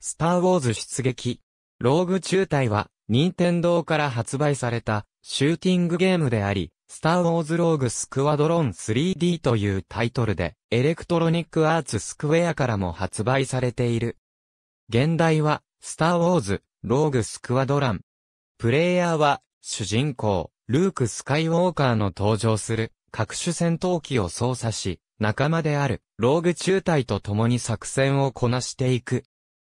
スター・ウォーズ出撃。ローグ中隊は、任天堂から発売された、シューティングゲームであり、スター・ウォーズ・ローグ・スクワドロン 3D というタイトルで、エレクトロニック・アーツ・スクエアからも発売されている。現代は、スター・ウォーズ・ローグ・スクワドラン。プレイヤーは、主人公、ルーク・スカイウォーカーの登場する、各種戦闘機を操作し、仲間である、ローグ中隊と共に作戦をこなしていく。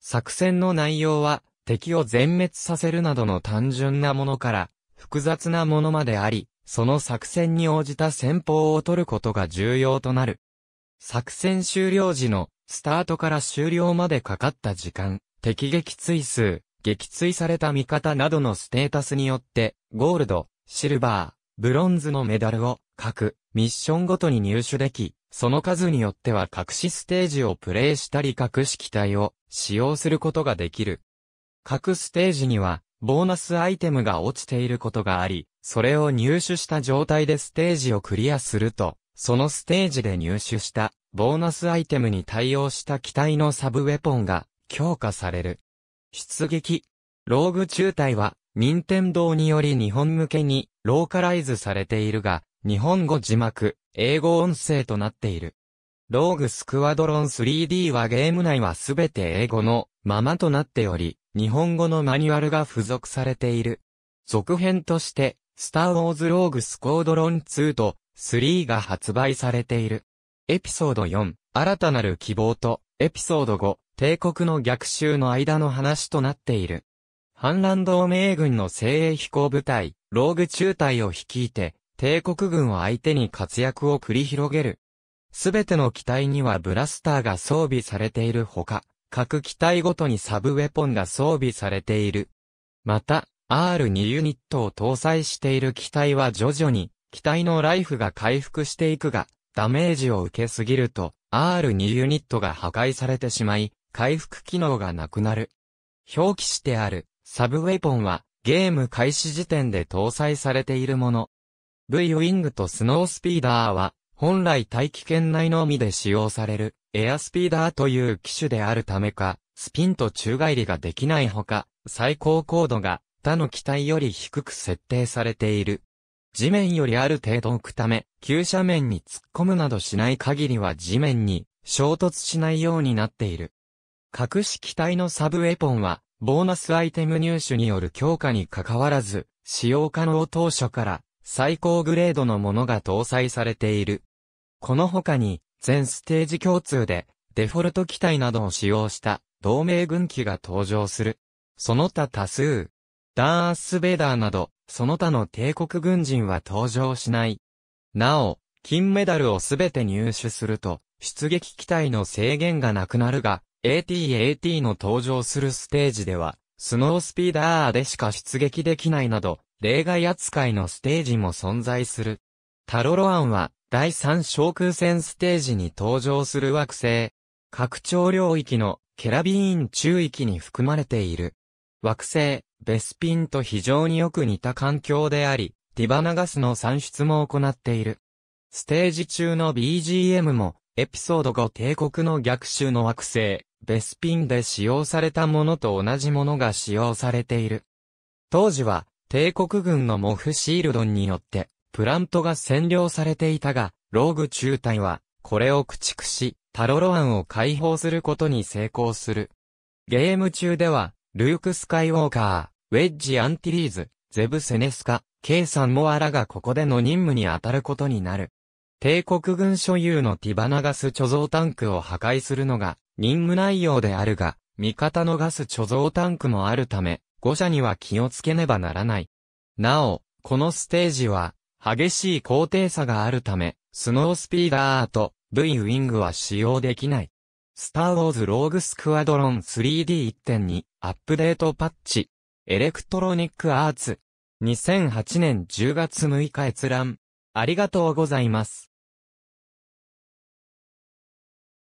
作戦の内容は、敵を全滅させるなどの単純なものから、複雑なものまであり、その作戦に応じた戦法を取ることが重要となる。作戦終了時の、スタートから終了までかかった時間、敵撃墜数、撃墜された味方などのステータスによって、ゴールド、シルバー、ブロンズのメダルを、各、ミッションごとに入手でき、その数によっては隠しステージをプレイしたり隠し機体を使用することができる。各ステージには、ボーナスアイテムが落ちていることがあり、それを入手した状態でステージをクリアすると、そのステージで入手したボーナスアイテムに対応した機体のサブウェポンが強化される。出撃。ローグ中隊は、任天堂により日本向けにローカライズされているが、日本語字幕、英語音声となっている。ローグスクワドロン 3D はゲーム内はすべて英語のままとなっており、日本語のマニュアルが付属されている。続編として、スター・ウォーズ・ローグ・スコードロン2と3が発売されている。エピソード4、新たなる希望と、エピソード5、帝国の逆襲の間の話となっている。反乱同盟軍の精鋭飛行部隊、ローグ中隊を率いて、帝国軍を相手に活躍を繰り広げる。すべての機体にはブラスターが装備されているほか、各機体ごとにサブウェポンが装備されている。また、R2 ユニットを搭載している機体は徐々に、機体のライフが回復していくが、ダメージを受けすぎると、R2 ユニットが破壊されてしまい、回復機能がなくなる。表記してある、サブウェポンは、ゲーム開始時点で搭載されているもの。V ウィングとスノースピーダーは、本来大気圏内のみで使用される、エアスピーダーという機種であるためか、スピンと宙返りができないほか、最高高度が他の機体より低く設定されている。地面よりある程度置くため、急斜面に突っ込むなどしない限りは地面に衝突しないようになっている。隠し機体のサブウェポンは、ボーナスアイテム入手による強化に関わらず、使用可能当初から最高グレードのものが搭載されている。この他に、全ステージ共通で、デフォルト機体などを使用した、同盟軍機が登場する。その他多数。ダーン・アス・ベーダーなど、その他の帝国軍人は登場しない。なお、金メダルをすべて入手すると、出撃機体の制限がなくなるが、AT-AT の登場するステージでは、スノースピーダーでしか出撃できないなど、例外扱いのステージも存在する。タロロアンは、第3昇空戦ステージに登場する惑星。拡張領域のケラビーン中域に含まれている。惑星、ベスピンと非常によく似た環境であり、ディバナガスの算出も行っている。ステージ中の BGM も、エピソード5帝国の逆襲の惑星、ベスピンで使用されたものと同じものが使用されている。当時は、帝国軍のモフシールドンによって、プラントが占領されていたが、ローグ中隊は、これを駆逐し、タロロアンを解放することに成功する。ゲーム中では、ルーク・スカイウォーカー、ウェッジ・アンティリーズ、ゼブ・セネスカ、ケイさんもあらがここでの任務に当たることになる。帝国軍所有のティバナガス貯蔵タンクを破壊するのが任務内容であるが、味方のガス貯蔵タンクもあるため、誤射には気をつけねばならない。なお、このステージは、激しい高低差があるため、スノースピーダーと V ウィングは使用できない。スター・ウォーズ・ローグ・スクワドロン 3D1.2 アップデートパッチ。エレクトロニック・アーツ。2008年10月6日閲覧。ありがとうございます。